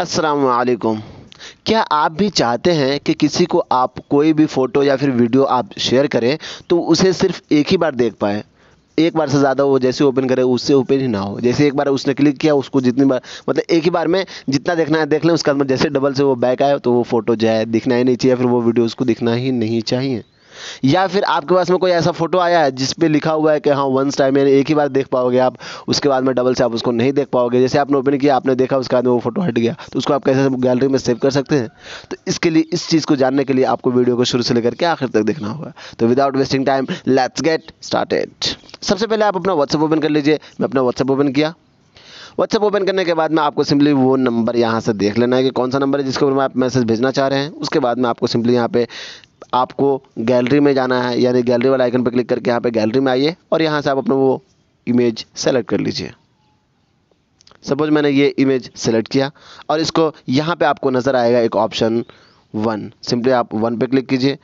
असलकुम क्या आप भी चाहते हैं कि किसी को आप कोई भी फ़ोटो या फिर वीडियो आप शेयर करें तो उसे सिर्फ एक ही बार देख पाएँ एक बार से ज़्यादा वो जैसे ओपन करे उससे ओपन ही ना हो जैसे एक बार उसने क्लिक किया उसको जितनी बार मतलब एक ही बार में जितना देखना है देख लें उसका मतलब जैसे डबल से वो बैक आए तो वो फ़ोटो जो है दिखना ही नहीं चाहिए फिर वो वीडियो उसको दिखना ही नहीं चाहिए या फिर आपके पास में कोई ऐसा फोटो आया है जिस पे लिखा हुआ है कि हाँ वंस टाइम यानी एक ही बार देख पाओगे आप उसके बाद में डबल से आप उसको नहीं देख पाओगे जैसे आपने ओपन किया आपने देखा उसके बाद में वो फोटो हट गया तो उसको आप कैसे गैलरी में सेव कर सकते हैं तो इसके लिए इस चीज़ को जानने के लिए आपको वीडियो को शुरू से लेकर के आखिर तक देखना होगा तो without wasting time let's get started सबसे पहले आप अपना व्हाट्सअप ओपन कर लीजिए मैं अपना व्हाट्सअप ओपन किया व्हाट्सअप ओपन करने के बाद में आपको सिंपली वो नंबर यहाँ से देख लेना है कि कौन सा नंबर है जिसके ऊपर में आप मैसेज भेजना चाह रहे हैं उसके बाद में आपको सिंपली यहाँ पे आपको गैलरी में जाना है यानी गैलरी वाला आइकन पर क्लिक करके यहाँ पे गैलरी में आइए और यहाँ से आप अपना वो इमेज सेलेक्ट कर लीजिए सपोज मैंने ये इमेज सेलेक्ट किया और इसको यहाँ पे आपको नज़र आएगा एक ऑप्शन वन सिंपली आप वन पे क्लिक कीजिए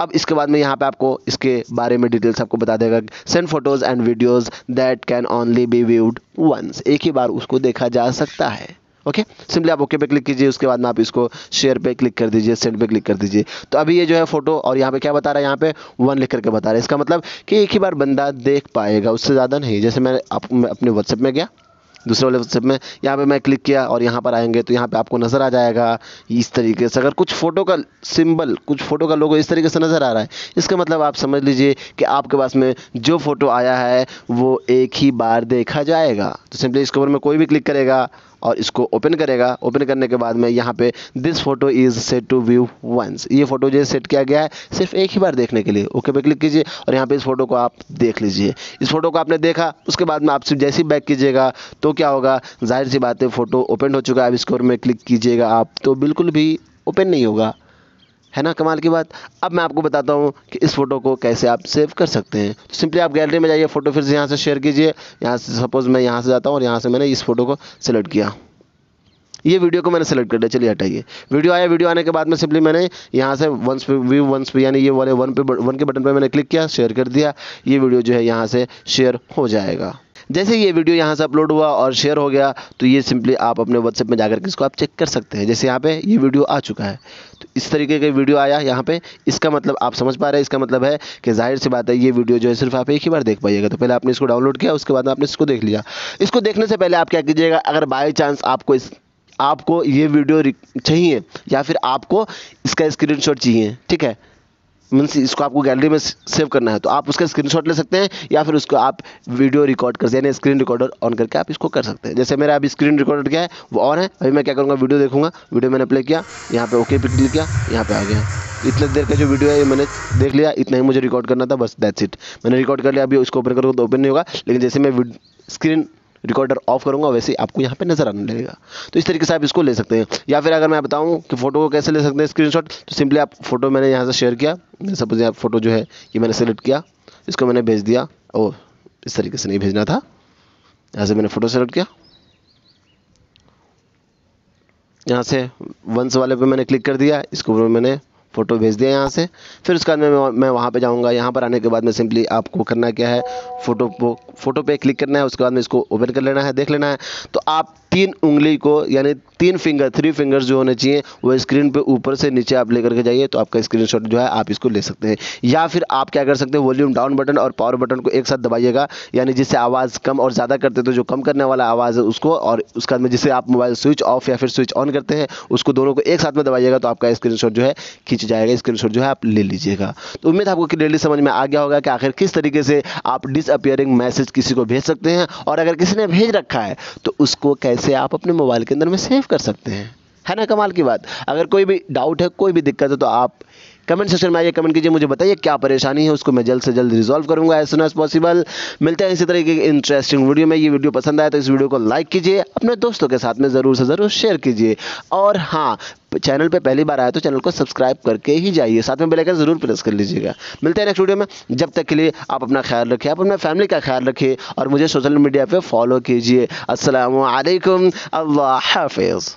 अब इसके बाद में यहाँ पे आपको इसके बारे में डिटेल्स आपको बता देगा send photos and videos that can only be viewed once एक ही बार उसको देखा जा सकता है ओके सिंपली आप ओके पे क्लिक कीजिए उसके बाद में आप इसको शेयर पे क्लिक कर दीजिए सेंड पे क्लिक कर दीजिए तो अभी ये जो है फोटो और यहाँ पे क्या बता रहा है यहाँ पे वन लिख करके बता रहा है इसका मतलब कि एक ही बार बंदा देख पाएगा उससे ज़्यादा नहीं जैसे मैं आप, अपने व्हाट्सएप में गया दूसरे वाले व्हाट्सएप में यहाँ पे मैं क्लिक किया और यहाँ पर आएंगे तो यहाँ पे आपको नज़र आ जाएगा इस तरीके से अगर कुछ फ़ोटो का सिंबल कुछ फ़ोटो का लोगो इस तरीके से नज़र आ रहा है इसका मतलब आप समझ लीजिए कि आपके पास में जो फ़ोटो आया है वो एक ही बार देखा जाएगा तो सिंपली इसके ऊपर में कोई भी क्लिक करेगा और इसको ओपन करेगा ओपन करने के बाद में यहाँ पे this photo is set to view once ये फोटो जो सेट किया गया है सिर्फ एक ही बार देखने के लिए ओके पे क्लिक कीजिए और यहाँ पे इस फोटो को आप देख लीजिए इस फोटो को आपने देखा उसके बाद में आप सिर्फ जैसे ही बैक कीजिएगा तो क्या होगा जाहिर सी बात है फ़ोटो ओपन हो चुका है अब इसको में क्लिक कीजिएगा आप तो बिल्कुल भी ओपन नहीं होगा है ना कमाल की बात अब मैं आपको बताता हूँ कि इस फोटो को कैसे आप सेव कर सकते हैं तो सिंपली आप गैलरी में जाइए फ़ोटो फिर से यहाँ से शेयर कीजिए यहाँ से सपोज़ मैं यहाँ से जाता हूँ और यहाँ से मैंने इस फोटो को सेलेक्ट किया ये वीडियो को मैंने सेलेक्ट कर लिया चलिए हटाइए वीडियो आया वीडियो आने के बाद में सिंपली मैंने यहाँ से वंस पे व्यू वंस पे यानी ये वाले वन पे वन के बटन पे मैंने क्लिक किया शेयर कर दिया ये वीडियो जो है यहाँ से शेयर हो जाएगा जैसे ये वीडियो यहाँ से अपलोड हुआ और शेयर हो गया तो ये सिंपली आप अपने व्हाट्सएप में जाकर के इसको आप चेक कर सकते हैं जैसे यहाँ पे ये वीडियो आ चुका है इस तरीके का वीडियो आया यहाँ पे इसका मतलब आप समझ पा रहे हैं इसका मतलब है कि जाहिर सी बात है ये वीडियो जो है सिर्फ आप एक ही बार देख पाइएगा तो पहले आपने इसको डाउनलोड किया उसके बाद आपने इसको देख लिया इसको देखने से पहले आप क्या कीजिएगा अगर बाई चांस आपको इस आपको ये वीडियो चाहिए या फिर आपको इसका स्क्रीनशॉट चाहिए ठीक है मीन्स इसको आपको गैलरी में सेव करना है तो आप उसका स्क्रीनशॉट ले सकते हैं या फिर उसको आप वीडियो रिकॉर्ड कर यानी स्क्रीन रिकॉर्डर ऑन करके आप इसको कर सकते हैं जैसे मेरा अभी स्क्रीन रिकॉर्डर क्या है वो ऑन है अभी मैं क्या करूँगा वीडियो देखूँगा वीडियो मैंने प्ले किया यहाँ पर ओके पे क्लिक किया यहाँ पर आ गया इतने देर का जो वीडियो है ये मैंने देख लिया इतना ही मुझे रिकॉर्ड करना था बस दैट्स इट मैंने रिकॉर्ड कर लिया अभी उसको ओपन करूँगा तो ओपन नहीं होगा लेकिन जैसे मैं स्क्रीन रिकॉर्डर ऑफ करूँगा वैसे आपको यहाँ पे नज़र आने लगेगा तो इस तरीके से आप इसको ले सकते हैं या फिर अगर मैं बताऊँ कि फ़ोटो को कैसे ले सकते हैं स्क्रीनशॉट तो सिंपली आप फोटो मैंने यहाँ से शेयर किया सपोज आप फ़ोटो जो है ये मैंने सेलेक्ट किया इसको मैंने भेज दिया और इस तरीके से नहीं भेजना था यहाँ से मैंने फ़ोटो सेलेक्ट किया यहाँ से वंस वाले पे मैंने क्लिक कर दिया इसको मैंने फ़ोटो भेज दिया यहाँ से फिर उसके बाद में मैं वहाँ पर जाऊँगा यहाँ पर आने के बाद में सिंपली आपको करना क्या है फ़ोटो फ़ोटो पे क्लिक करना है उसके बाद में इसको ओपन कर लेना है देख लेना है तो आप तीन उंगली को यानी तीन फिंगर थ्री फिंगर्स जो होने चाहिए वो स्क्रीन पे ऊपर से नीचे आप लेकर के जाइए तो आपका स्क्रीनशॉट जो है आप इसको ले सकते हैं या फिर आप क्या कर सकते हैं वॉल्यूम डाउन बटन और पावर बटन को एक साथ दबाइएगा यानी जिससे आवाज़ कम और ज़्यादा करते तो जो कम करने वाला आवाज़ है उसको और उसके बाद में जिससे आप मोबाइल स्विच ऑफ या फिर स्विच ऑन करते हैं उसको दोनों को एक साथ में दबाइएगा तो आपका स्क्रीन जो है खींच जाएगा स्क्रीन जो है आप ले लीजिएगा तो उम्मीद आपको क्लियरली समझ में आ गया होगा कि आखिर किस तरीके से आप डिसअपियरिंग मैसेज किसी को भेज सकते हैं और अगर किसी ने भेज रखा है तो उसको कैसे से आप अपने मोबाइल के अंदर में सेव कर सकते हैं है ना कमाल की बात अगर कोई भी डाउट है कोई भी दिक्कत है तो आप कमेंट सेक्शन में आइए कमेंट कीजिए मुझे बताइए क्या परेशानी है उसको मैं जल्द से जल्द रिजॉल्व करूंगा एज सुन एज पॉसिबल मिलते हैं इसी तरह की इंटरेस्टिंग वीडियो में ये वीडियो पसंद आया तो इस वीडियो को लाइक कीजिए अपने दोस्तों के साथ में ज़रूर से ज़रूर शेयर कीजिए और हाँ चैनल पे पहली बार आया तो चैनल को सब्सक्राइब करके ही जाइए साथ में बेलाइकन जरूर प्रेस कर लीजिएगा मिलते हैं नेक्स्ट वीडियो में जब तक के लिए आप अपना ख्याल रखिए आप अपना फैमिली का ख्याल रखिए और मुझे सोशल मीडिया पे फॉलो कीजिए असल अल्लाह हाफिज़